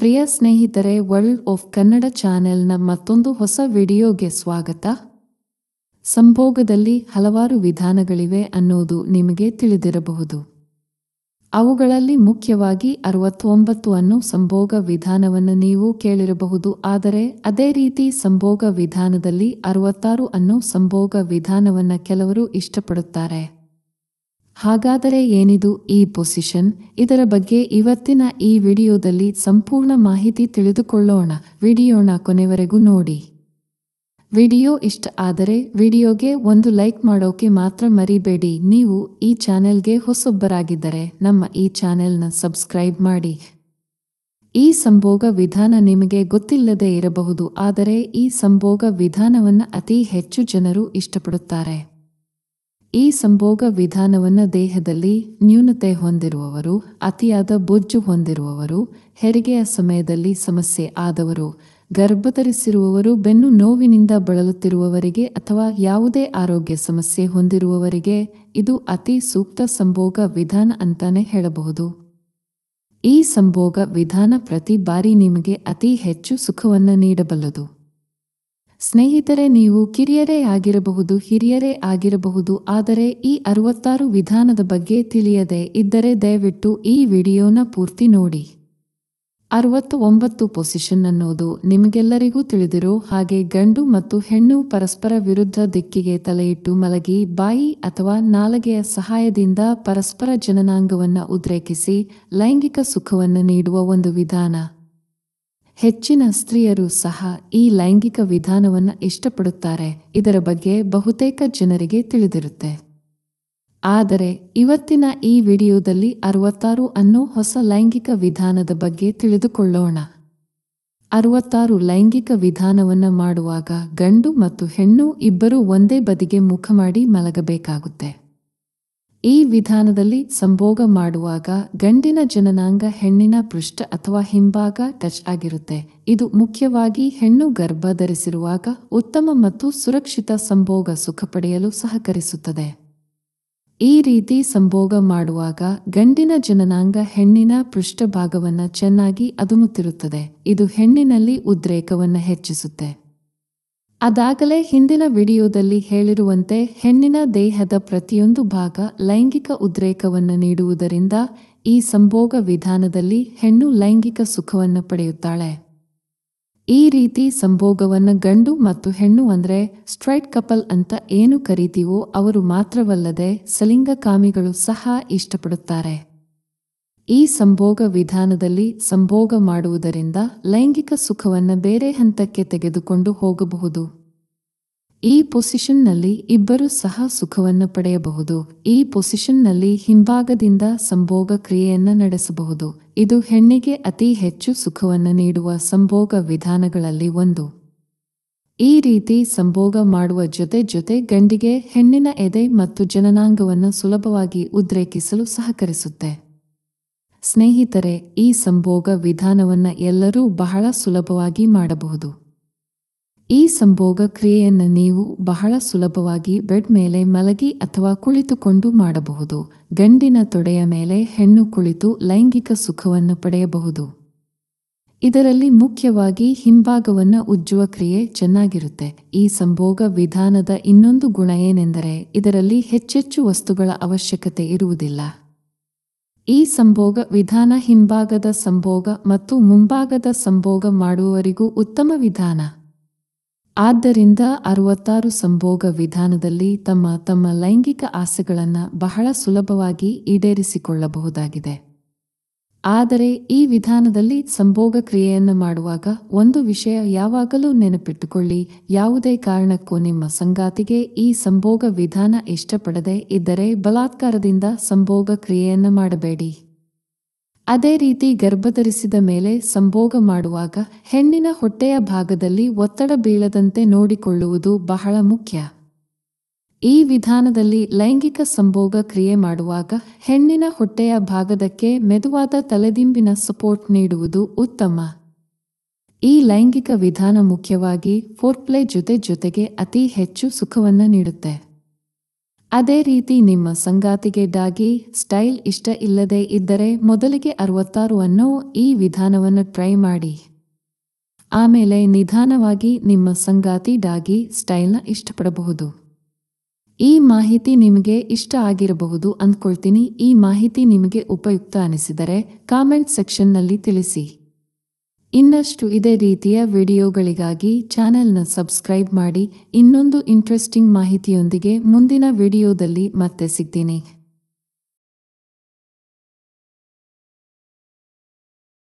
ಪ್ರಿಯ ಸ್ನೇಹಿತರೆ world of Kannada ಚಾನೆಲ್ನ ಮತ್ತೊಂದು ಹೊಸ ವಿಡಿಯೋಗೆ ಸ್ವಾಗತ ಸಂಭೋಗದಲ್ಲಿ ಹಲವಾರು ವಿಧಾನಗಳಿವೆ ಅನ್ನೋದು ನಿಮಗೆ ತಿಳಿದಿರಬಹುದು ಅವುಗಳಲ್ಲಿ ಮುಖ್ಯವಾಗಿ ಅರವತ್ತೊಂಬತ್ತು ಅನ್ನು ಸಂಭೋಗ ವಿಧಾನವನ್ನು ನೀವು ಕೇಳಿರಬಹುದು ಆದರೆ ಅದೇ ರೀತಿ ಸಂಭೋಗ ವಿಧಾನದಲ್ಲಿ ಅರವತ್ತಾರು ಅನ್ನು ಸಂಭೋಗ ವಿಧಾನವನ್ನು ಕೆಲವರು ಇಷ್ಟಪಡುತ್ತಾರೆ ಹಾಗಾದರೆ ಏನಿದು ಈ ಪೊಸಿಷನ್ ಇದರ ಬಗ್ಗೆ ಇವತ್ತಿನ ಈ ವಿಡಿಯೋದಲ್ಲಿ ಸಂಪೂರ್ಣ ಮಾಹಿತಿ ತಿಳಿದುಕೊಳ್ಳೋಣ ವಿಡಿಯೋನ ಕೊನೆವರೆಗೂ ನೋಡಿ ವಿಡಿಯೋ ಇಷ್ಟ ಆದರೆ ವಿಡಿಯೋಗೆ ಒಂದು ಲೈಕ್ ಮಾಡೋಕೆ ಮಾತ್ರ ಮರಿಬೇಡಿ ನೀವು ಈ ಚಾನೆಲ್ಗೆ ಹೊಸೊಬ್ಬರಾಗಿದ್ದರೆ ನಮ್ಮ ಈ ಚಾನೆಲ್ನ ಸಬ್ಸ್ಕ್ರೈಬ್ ಮಾಡಿ ಈ ಸಂಭೋಗ ವಿಧಾನ ನಿಮಗೆ ಗೊತ್ತಿಲ್ಲದೆ ಇರಬಹುದು ಆದರೆ ಈ ಸಂಭೋಗ ವಿಧಾನವನ್ನು ಅತಿ ಹೆಚ್ಚು ಜನರು ಇಷ್ಟಪಡುತ್ತಾರೆ ಈ ಸಂಭೋಗ ವಿಧಾನವನ್ನು ದೇಹದಲ್ಲಿ ನ್ಯೂನತೆ ಹೊಂದಿರುವವರು ಅತಿಯಾದ ಬೊಜ್ಜು ಹೊಂದಿರುವವರು ಹೆರಿಗೆಯ ಸಮಯದಲ್ಲಿ ಸಮಸ್ಯೆ ಆದವರು ಗರ್ಭಧರಿಸಿರುವವರು ಬೆನ್ನು ನೋವಿನಿಂದ ಬಳಲುತ್ತಿರುವವರಿಗೆ ಅಥವಾ ಯಾವುದೇ ಆರೋಗ್ಯ ಸಮಸ್ಯೆ ಹೊಂದಿರುವವರಿಗೆ ಇದು ಅತಿ ಸೂಕ್ತ ಸಂಭೋಗ ವಿಧಾನ ಅಂತಾನೆ ಹೇಳಬಹುದು ಈ ಸಂಭೋಗ ವಿಧಾನ ಪ್ರತಿ ಬಾರಿ ನಿಮಗೆ ಅತಿ ಹೆಚ್ಚು ಸುಖವನ್ನು ನೀಡಬಲ್ಲದು ಸ್ನೇಹಿತರೆ ನೀವು ಕಿರಿಯರೇ ಆಗಿರಬಹುದು ಹಿರಿಯರೇ ಆಗಿರಬಹುದು ಆದರೆ ಈ ಅರವತ್ತಾರು ವಿಧಾನದ ಬಗ್ಗೆ ತಿಳಿಯದೆ ಇದ್ದರೆ ದಯವಿಟ್ಟು ಈ ವಿಡಿಯೋನ ಪೂರ್ತಿ ನೋಡಿ ಅರವತ್ತು ಒಂಬತ್ತು ಪೊಸಿಷನ್ ಅನ್ನೋದು ನಿಮಗೆಲ್ಲರಿಗೂ ತಿಳಿದಿರೋ ಹಾಗೆ ಗಂಡು ಮತ್ತು ಹೆಣ್ಣು ಪರಸ್ಪರ ವಿರುದ್ಧ ದಿಕ್ಕಿಗೆ ತಲೆಯಿಟ್ಟು ಮಲಗಿ ಬಾಯಿ ಅಥವಾ ನಾಲಗೆಯ ಸಹಾಯದಿಂದ ಪರಸ್ಪರ ಜನನಾಂಗವನ್ನು ಉದ್ರೇಕಿಸಿ ಲೈಂಗಿಕ ಸುಖವನ್ನು ನೀಡುವ ಒಂದು ವಿಧಾನ ಹೆಚ್ಚಿನ ಸ್ತ್ರೀಯರು ಸಹ ಈ ಲೈಂಗಿಕ ವಿಧಾನವನ್ನು ಇಷ್ಟಪಡುತ್ತಾರೆ ಇದರ ಬಗ್ಗೆ ಬಹುತೇಕ ಜನರಿಗೆ ತಿಳಿದಿರುತ್ತೆ ಆದರೆ ಇವತ್ತಿನ ಈ ವಿಡಿಯೋದಲ್ಲಿ ಅರವತ್ತಾರು ಅನ್ನೋ ಹೊಸ ಲೈಂಗಿಕ ವಿಧಾನದ ಬಗ್ಗೆ ತಿಳಿದುಕೊಳ್ಳೋಣ ಅರವತ್ತಾರು ಲೈಂಗಿಕ ವಿಧಾನವನ್ನು ಮಾಡುವಾಗ ಗಂಡು ಮತ್ತು ಹೆಣ್ಣು ಇಬ್ಬರೂ ಒಂದೇ ಬದಿಗೆ ಮುಖ ಮಾಡಿ ಮಲಗಬೇಕಾಗುತ್ತೆ ಈ ವಿಧಾನದಲ್ಲಿ ಸಂಭೋಗ ಮಾಡುವಾಗ ಗಂಡಿನ ಜನನಾಂಗ ಹೆಣ್ಣಿನ ಪೃಷ್ಠ ಅಥವಾ ಹಿಂಭಾಗ ಟಚ್ ಆಗಿರುತ್ತೆ ಇದು ಮುಖ್ಯವಾಗಿ ಹೆಣ್ಣು ಗರ್ಭ ಧರಿಸಿರುವಾಗ ಉತ್ತಮ ಮತ್ತು ಸುರಕ್ಷಿತ ಸಂಭೋಗ ಸುಖ ಪಡೆಯಲು ಸಹಕರಿಸುತ್ತದೆ ಈ ರೀತಿ ಸಂಭೋಗ ಮಾಡುವಾಗ ಗಂಡಿನ ಜನನಾಂಗ ಹೆಣ್ಣಿನ ಪೃಷ್ಠಭಾಗವನ್ನು ಚೆನ್ನಾಗಿ ಅದುಮುತ್ತಿರುತ್ತದೆ ಇದು ಹೆಣ್ಣಿನಲ್ಲಿ ಉದ್ರೇಕವನ್ನು ಹೆಚ್ಚಿಸುತ್ತೆ ಅದಾಗಲೇ ಹಿಂದಿನ ವಿಡಿಯೋದಲ್ಲಿ ಹೇಳಿರುವಂತೆ ಹೆಣ್ಣಿನ ದೇಹದ ಪ್ರತಿಯೊಂದು ಭಾಗ ಲೈಂಗಿಕ ಉದ್ರೇಕವನ್ನು ನೀಡುವುದರಿಂದ ಈ ಸಂಭೋಗ ವಿಧಾನದಲ್ಲಿ ಹೆಣ್ಣು ಲೈಂಗಿಕ ಸುಖವನ್ನು ಪಡೆಯುತ್ತಾಳೆ ಈ ರೀತಿ ಸಂಭೋಗವನ್ನು ಗಂಡು ಮತ್ತು ಹೆಣ್ಣು ಅಂದರೆ ಸ್ಟ್ರೈಟ್ ಕಪಲ್ ಅಂತ ಏನು ಕರೀತೀವೋ ಅವರು ಮಾತ್ರವಲ್ಲದೆ ಸಲಿಂಗಕಾಮಿಗಳು ಸಹ ಇಷ್ಟಪಡುತ್ತಾರೆ ಈ ಸಂಭೋಗ ವಿಧಾನದಲ್ಲಿ ಸಂಭೋಗ ಮಾಡುವುದರಿಂದ ಲೈಂಗಿಕ ಸುಖವನ್ನು ಬೇರೆ ಹಂತಕ್ಕೆ ತೆಗೆದುಕೊಂಡು ಹೋಗಬಹುದು ಈ ಪೊಸಿಷನ್ನಲ್ಲಿ ಇಬ್ಬರು ಸಹ ಸುಖವನ್ನು ಪಡೆಯಬಹುದು ಈ ಪೊಸಿಷನ್ನಲ್ಲಿ ಹಿಂಭಾಗದಿಂದ ಸಂಭೋಗ ಕ್ರಿಯೆಯನ್ನು ನಡೆಸಬಹುದು ಇದು ಹೆಣ್ಣಿಗೆ ಅತಿ ಹೆಚ್ಚು ಸುಖವನ್ನು ನೀಡುವ ಸಂಭೋಗ ವಿಧಾನಗಳಲ್ಲಿ ಒಂದು ಈ ರೀತಿ ಸಂಭೋಗ ಮಾಡುವ ಜೊತೆ ಜೊತೆ ಗಂಡಿಗೆ ಹೆಣ್ಣಿನ ಎದೆ ಮತ್ತು ಜನನಾಂಗವನ್ನು ಸುಲಭವಾಗಿ ಉದ್ರೇಕಿಸಲು ಸಹಕರಿಸುತ್ತೆ ಸ್ನೇಹಿತರೆ ಈ ಸಂಭೋಗ ವಿಧಾನವನ್ನು ಎಲ್ಲರೂ ಬಹಳ ಸುಲಭವಾಗಿ ಮಾಡಬಹುದು ಈ ಸಂಭೋಗ ಕ್ರಿಯೆಯನ್ನು ನೀವು ಬಹಳ ಸುಲಭವಾಗಿ ಬೆಡ್ ಮೇಲೆ ಮಲಗಿ ಅಥವಾ ಕುಳಿತುಕೊಂಡು ಮಾಡಬಹುದು ಗಂಡಿನ ತೊಡೆಯ ಮೇಲೆ ಹೆಣ್ಣು ಕುಳಿತು ಲೈಂಗಿಕ ಸುಖವನ್ನು ಪಡೆಯಬಹುದು ಇದರಲ್ಲಿ ಮುಖ್ಯವಾಗಿ ಹಿಂಭಾಗವನ್ನು ಉಜ್ಜುವ ಕ್ರಿಯೆ ಚೆನ್ನಾಗಿರುತ್ತೆ ಈ ಸಂಭೋಗ ವಿಧಾನದ ಇನ್ನೊಂದು ಗುಣ ಏನೆಂದರೆ ಇದರಲ್ಲಿ ಹೆಚ್ಚೆಚ್ಚು ವಸ್ತುಗಳ ಅವಶ್ಯಕತೆ ಇರುವುದಿಲ್ಲ ಈ ಸಂಭೋಗ ವಿಧಾನ ಹಿಂಭಾಗದ ಸಂಭೋಗ ಮತ್ತು ಮುಂಭಾಗದ ಸಂಭೋಗ ಮಾಡುವವರಿಗೂ ಉತ್ತಮ ವಿಧಾನ ಆದ್ದರಿಂದ ಅರವತ್ತಾರು ಸಂಭೋಗ ವಿಧಾನದಲ್ಲಿ ತಮ್ಮ ತಮ್ಮ ಲೈಂಗಿಕ ಆಸೆಗಳನ್ನು ಬಹಳ ಸುಲಭವಾಗಿ ಈಡೇರಿಸಿಕೊಳ್ಳಬಹುದಾಗಿದೆ ಆದರೆ ಈ ವಿಧಾನದಲ್ಲಿ ಸಂಭೋಗ ಕ್ರಿಯೆಯನ್ನು ಮಾಡುವಾಗ ಒಂದು ವಿಷಯ ಯಾವಾಗಲೂ ನೆನಪಿಟ್ಟುಕೊಳ್ಳಿ ಯಾವುದೇ ಕಾರಣಕ್ಕೂ ನಿಮ್ಮ ಸಂಗಾತಿಗೆ ಈ ಸಂಭೋಗ ವಿಧಾನ ಇಷ್ಟಪಡದೆ ಇದ್ದರೆ ಬಲಾತ್ಕಾರದಿಂದ ಸಂಭೋಗ ಕ್ರಿಯೆಯನ್ನು ಮಾಡಬೇಡಿ ಅದೇ ರೀತಿ ಗರ್ಭಧರಿಸಿದ ಮೇಲೆ ಸಂಭೋಗ ಮಾಡುವಾಗ ಹೆಣ್ಣಿನ ಹೊಟ್ಟೆಯ ಭಾಗದಲ್ಲಿ ಒತ್ತಡ ಬೀಳದಂತೆ ನೋಡಿಕೊಳ್ಳುವುದು ಬಹಳ ಮುಖ್ಯ ಈ ವಿಧಾನದಲ್ಲಿ ಲೈಂಗಿಕ ಸಂಭೋಗ ಕ್ರಿಯೆ ಮಾಡುವಾಗ ಹೆಣ್ಣಿನ ಹೊಟ್ಟೆಯ ಭಾಗದಕ್ಕೆ ಮೆದುವಾದ ತಲೆದಿಂಬಿನ ಸಪೋರ್ಟ್ ನೀಡುವುದು ಉತ್ತಮ ಈ ಲೈಂಗಿಕ ವಿಧಾನ ಮುಖ್ಯವಾಗಿ ಫೋರ್ಪ್ಲೇ ಜೊತೆ ಜೊತೆಗೆ ಅತಿ ಹೆಚ್ಚು ಸುಖವನ್ನು ನೀಡುತ್ತೆ ಅದೇ ರೀತಿ ನಿಮ್ಮ ಸಂಗಾತಿಗೆ ಡಾಗಿ ಸ್ಟೈಲ್ ಇಷ್ಟ ಇಲ್ಲದೆ ಇದ್ದರೆ ಮೊದಲಿಗೆ ಅರವತ್ತಾರು ಅನ್ನೋ ಈ ವಿಧಾನವನ್ನು ಟ್ರೈ ಮಾಡಿ ಆಮೇಲೆ ನಿಧಾನವಾಗಿ ನಿಮ್ಮ ಸಂಗಾತಿ ಡಾಗಿ ಸ್ಟೈಲ್ನ ಇಷ್ಟಪಡಬಹುದು ಈ ಮಾಹಿತಿ ನಿಮಗೆ ಇಷ್ಟ ಆಗಿರಬಹುದು ಅಂದ್ಕೊಳ್ತೀನಿ ಈ ಮಾಹಿತಿ ನಿಮಗೆ ಉಪಯುಕ್ತ ಅನಿಸಿದರೆ ಕಾಮೆಂಟ್ ಸೆಕ್ಷನ್ನಲ್ಲಿ ತಿಳಿಸಿ ಇನ್ನಷ್ಟು ಇದೇ ರೀತಿಯ ವಿಡಿಯೋಗಳಿಗಾಗಿ ಚಾನೆಲ್ನ ಸಬ್ಸ್ಕ್ರೈಬ್ ಮಾಡಿ ಇನ್ನೊಂದು ಇಂಟ್ರೆಸ್ಟಿಂಗ್ ಮಾಹಿತಿಯೊಂದಿಗೆ ಮುಂದಿನ ವಿಡಿಯೋದಲ್ಲಿ ಮತ್ತೆ ಸಿಗ್ತೀನಿ